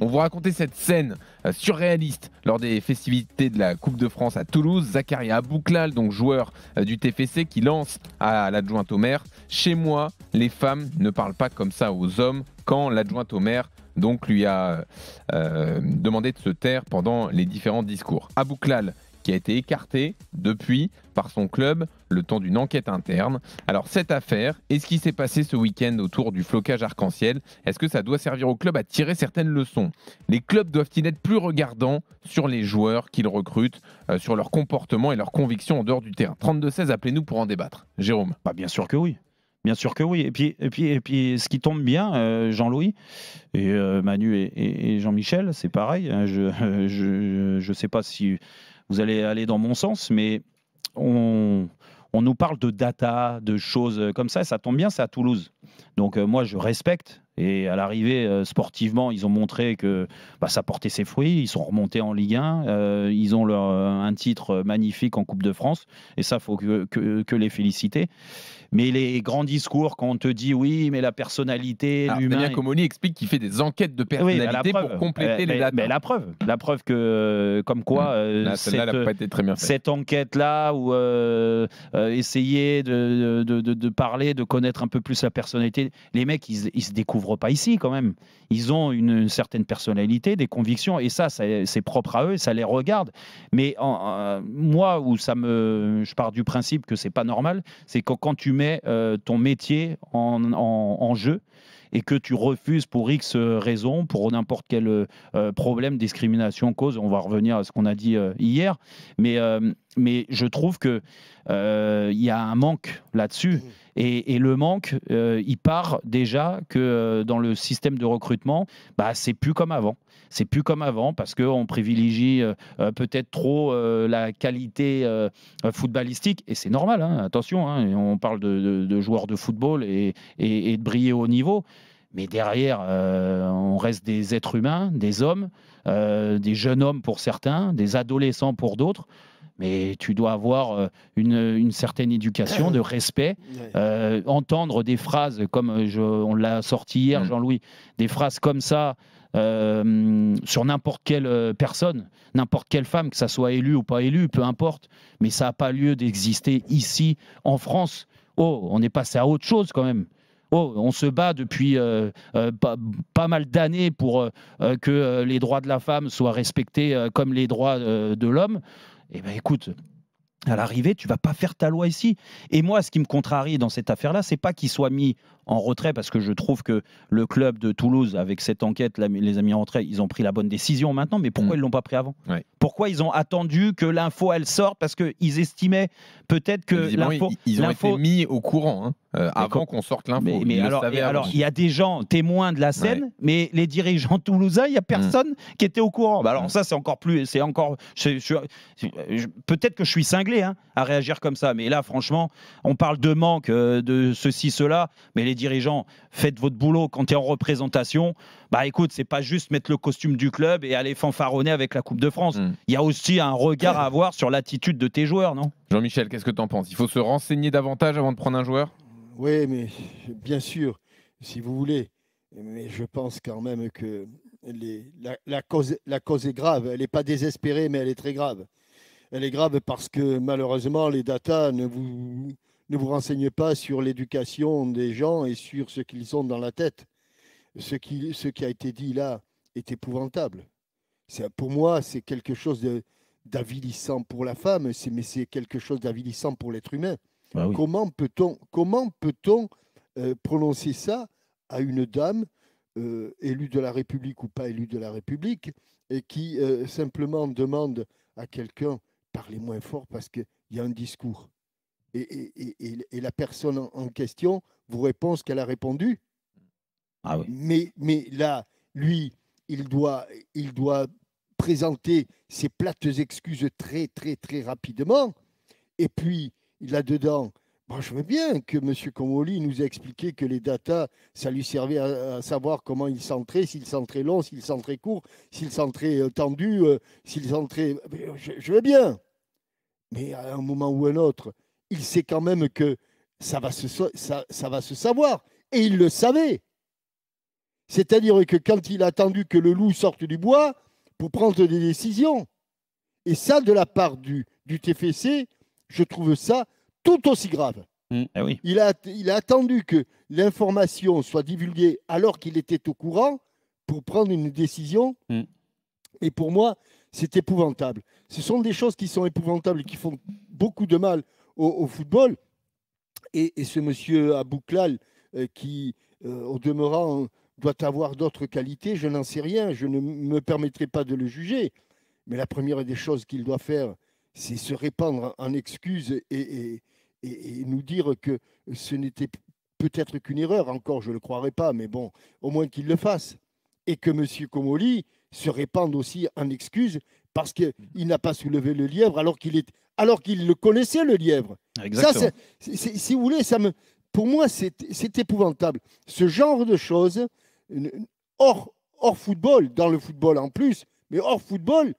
On vous racontait cette scène euh, surréaliste lors des festivités de la Coupe de France à Toulouse. Zakaria Abouklal, donc joueur euh, du TFC, qui lance à, l'adjointe au maire Chez moi, les femmes ne parlent pas comme ça aux hommes quand l'adjointe au maire donc lui a euh, demandé de se taire pendant les différents discours. Abouklal qui a été écarté depuis par son club le temps d'une enquête interne. Alors cette affaire et ce qui s'est passé ce week-end autour du flocage arc-en-ciel, est-ce que ça doit servir au club à tirer certaines leçons Les clubs doivent-ils être plus regardants sur les joueurs qu'ils recrutent, euh, sur leur comportement et leurs convictions en dehors du terrain 32-16, appelez-nous pour en débattre. Jérôme bah, Bien sûr que oui. Bien sûr que oui. Et puis, et puis, et puis ce qui tombe bien, euh, Jean-Louis, et euh, Manu et, Jean-Michel, c'est pareil. Hein, je ne sais pas si vous allez aller dans mon sens, mais on, nous parle de data, de choses euh, comme ça. ça tombe bien, c'est à Toulouse. Donc euh, moi, je respecte et à l'arrivée, euh, sportivement, ils ont montré que bah, ça portait ses fruits. Ils sont remontés en Ligue 1. Euh, ils ont euh, un titre magnifique en Coupe de France. Et ça, faut que, que, que les féliciter. Mais les grands discours, quand on te dit oui, mais la personnalité, l'humain. Damien Comoni explique qu'il fait des enquêtes de personnalité pour compléter les dates. Mais hein. la preuve, la preuve que, comme quoi, mmh. cette, enquête-là, où essayer de parler, de connaître un peu plus la personnalité, les mecs, ils, ils se découvrent pas ici quand même. Ils ont une, certaine personnalité, des convictions, et ça, c'est propre à eux, ça les regarde. Mais moi, où ça me, je pars du principe que c'est pas normal, c'est que quand tu mets euh, ton métier en, en jeu, et que tu refuses pour X euh, raison, pour n'importe quel euh, euh, problème, discrimination, cause, on va revenir à ce qu'on a dit hier, mais, mais je trouve que il y a un manque là-dessus. Mmh. Et, le manque, il part déjà que dans le système de recrutement, bah, c'est plus comme avant. C'est plus comme avant parce qu'on privilégie euh, euh, peut-être trop euh, la qualité footballistique et c'est normal. Hein, attention, hein, on parle de, joueurs de football et, de briller au niveau. Mais derrière, on reste des êtres humains, des hommes, des jeunes hommes pour certains, des adolescents pour d'autres mais tu dois avoir euh, une, certaine éducation, ah de respect, euh, entendre des phrases comme euh, je, on l'a sorti hier, mm. Jean-Louis, des phrases comme ça. sur n'importe quelle personne, n'importe quelle femme, que ça soit élue ou pas élue, peu importe, mais ça n'a pas lieu d'exister ici en France. Oh, on est passé à autre chose quand même. Oh, on se bat depuis pas, mal d'années pour que les droits de la femme soient respectés comme les droits de l'homme. Eh bien, écoute, à l'arrivée, tu vas pas faire ta loi ici. Et moi, ce qui me contrarie dans cette affaire-là, c'est pas qu'ils soit mis en retrait, parce que je trouve que le club de Toulouse, avec cette enquête, les amis en retrait, ils ont pris la bonne décision maintenant, mais pourquoi ils mm. ils l'ont pas pris avant Pourquoi ils ont attendu que l'info, elle sorte Parce qu'ils estimaient peut-être que l'info... Ils, ont été mis au courant, hein, euh, avant qu'on sorte l'info. Mais, alors, il y a des gens témoins de la scène, mais les dirigeants toulousains, il n'y a mm. personne qui était au courant. Bah, alors mm. ça, c'est encore plus... c'est encore. Peut-être que je suis cinglé, Hein, à réagir comme ça. Mais là, franchement, on parle de manque, euh, de ceci, cela. Mais les dirigeants, faites votre boulot quand tu es en représentation. Bah écoute, c'est pas juste mettre le costume du club et aller fanfaronner avec la Coupe de France. Hmm. Il y a aussi un regard à avoir sur l'attitude de tes joueurs, non Jean-Michel, qu'est-ce que tu en penses Il faut se renseigner davantage avant de prendre un joueur Oui, mais bien sûr, si vous voulez. Mais je pense quand même que cause, la cause est grave. Elle n'est pas désespérée, mais elle est très grave elle est grave parce que malheureusement, les data ne vous, ne vous renseignent pas sur l'éducation des gens et sur ce qu'ils ont dans la tête. Ce qui, ce qui a été dit là est épouvantable. pour moi, c'est quelque chose d'avilissant pour la femme, mais c'est quelque chose d'avilissant pour l'être humain. Bah comment peut-on, peut euh, prononcer ça à une dame euh, élue de la République ou pas élue de la République et qui euh, simplement demande à quelqu'un parlez moins fort parce qu'il y a un discours. Et, la personne en question vous répond ce qu'elle a répondu. Ah mais, mais là, lui, il doit, il doit présenter ses plates excuses très, très, très rapidement. Et puis, là-dedans, je veux bien que M. Comoli nous ait expliqué que les datas, ça lui servait à, savoir comment il s'entrait, s'il s'entrait long, s'il s'entrait court, s'il s'entrait euh, tendu, euh, s'il s'entrait... Euh, je, je, veux bien. Mais à un moment ou un autre, il sait quand même que ça va se, va se savoir. Et il le savait. C'est-à-dire que quand il a attendu que le loup sorte du bois pour prendre des décisions. Et ça, de la part du, du TFC, je trouve ça tout aussi grave. Mm. Eh il, a, attendu que l'information soit divulguée alors qu'il était au courant pour prendre une décision. Mm. Et pour moi, c'est épouvantable. Ce sont des choses qui sont épouvantables et qui font beaucoup de mal au, football. Et, ce monsieur Abouklal, euh, qui, euh, au demeurant, doit avoir d'autres qualités, je n'en sais rien, je ne me permettrai pas de le juger. Mais la première des choses qu'il doit faire, c'est se répandre en excuses et, et, nous dire que ce n'était peut-être qu'une erreur, encore je ne le croirais pas, mais bon, au moins qu'il le fasse. Et que M. Comoli se répande aussi en excuse parce qu'il n'a pas soulevé le lièvre alors qu'il est alors qu'il le connaissait le lièvre. Exactement. si vous voulez, ça me, pour moi, c'est épouvantable. Ce genre de choses, hors, hors football, dans le football en plus, mais hors football,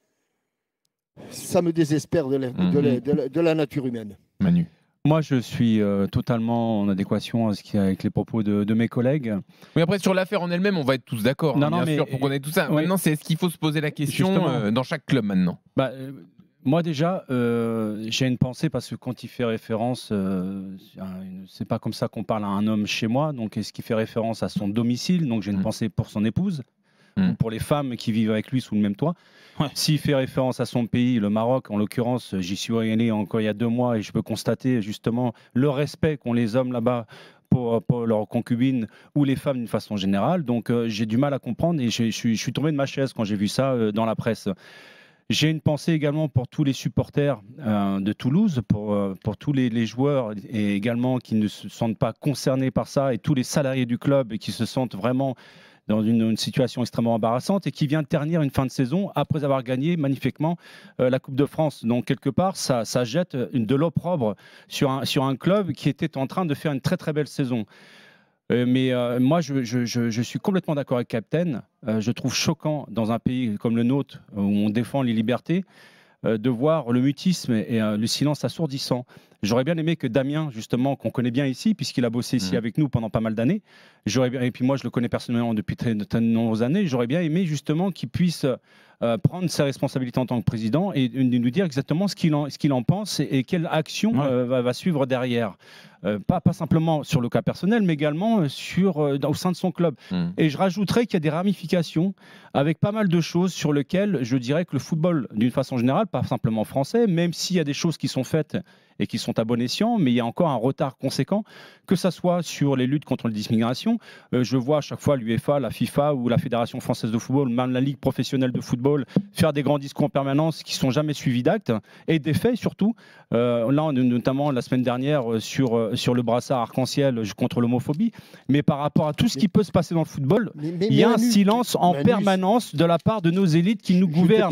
ça me désespère de mhm. de la nature humaine. Manu. Moi, je suis euh, totalement en adéquation avec les propos de, mes collègues. Oui, après, sur l'affaire en elle-même, on va être tous d'accord, non, hein, non, bien sûr, pour qu'on ait tout ça. Maintenant, c'est est-ce qu'il faut se poser la question euh, dans chaque club maintenant bah, euh, Moi, déjà, j'ai une pensée parce que quand il fait référence, c'est pas comme ça qu'on parle à un homme chez moi, donc est-ce qu'il fait référence à son domicile Donc j'ai une mmh. pensée pour son épouse Mmh. pour les femmes qui vivent avec lui sous le même toit. S'il fait référence à son pays, le Maroc, en l'occurrence, j'y suis allé encore il y a deux mois et je peux constater justement le respect qu'ont les hommes là-bas pour, leurs concubines ou les femmes d'une façon générale. Donc euh, j'ai du mal à comprendre et je, suis tombé de ma chaise quand j'ai vu ça euh, dans la presse. J'ai une pensée également pour tous les supporters euh, de Toulouse, pour, pour tous les, les, joueurs et également qui ne se sentent pas concernés par ça et tous les salariés du club et qui se sentent vraiment dans une, situation extrêmement embarrassante et qui vient de ternir une fin de saison après avoir gagné magnifiquement euh, la Coupe de France. Donc quelque part, ça, jette de l'opprobre sur un, club qui était en train de faire une très très belle saison. Euh, mais euh, moi, je, je, suis complètement d'accord avec Captain. je trouve choquant dans un pays comme le nôtre, où on défend les libertés, de voir le mutisme et le silence assourdissant J'aurais bien aimé que Damien, justement, qu'on connaît bien ici, puisqu'il a bossé ici mm. avec nous pendant pas mal d'années, et puis moi je le connais personnellement depuis très, de, nombreuses années, j'aurais bien aimé justement qu'il puisse euh, prendre sa responsabilité en tant que président et, nous dire exactement ce qu'il en, qu'il en, pense et, quelle action euh, va, suivre derrière. Euh, pas, pas, simplement sur le cas personnel, mais également sur, au sein de son club. Mm. Et je rajouterais qu'il y a des ramifications avec pas mal de choses sur lesquelles je dirais que le football, d'une façon générale, pas simplement français, même s'il y a des choses qui sont faites et qui sont à bon escient, mais il y a encore un retard conséquent, que ce soit sur les luttes contre les dismigrations, euh, je vois à chaque fois l'UEFA, la FIFA ou la Fédération française de football, même la Ligue professionnelle de football, faire des grands discours en permanence qui sont jamais suivis d'actes et des faits surtout. Euh, là, notamment la semaine dernière euh, sur, sur le brassard arc-en-ciel contre l'homophobie, mais par rapport à tout ce qui peut se passer dans le football, il y a un silence en permanence de la part de nos élites qui nous gouvernent.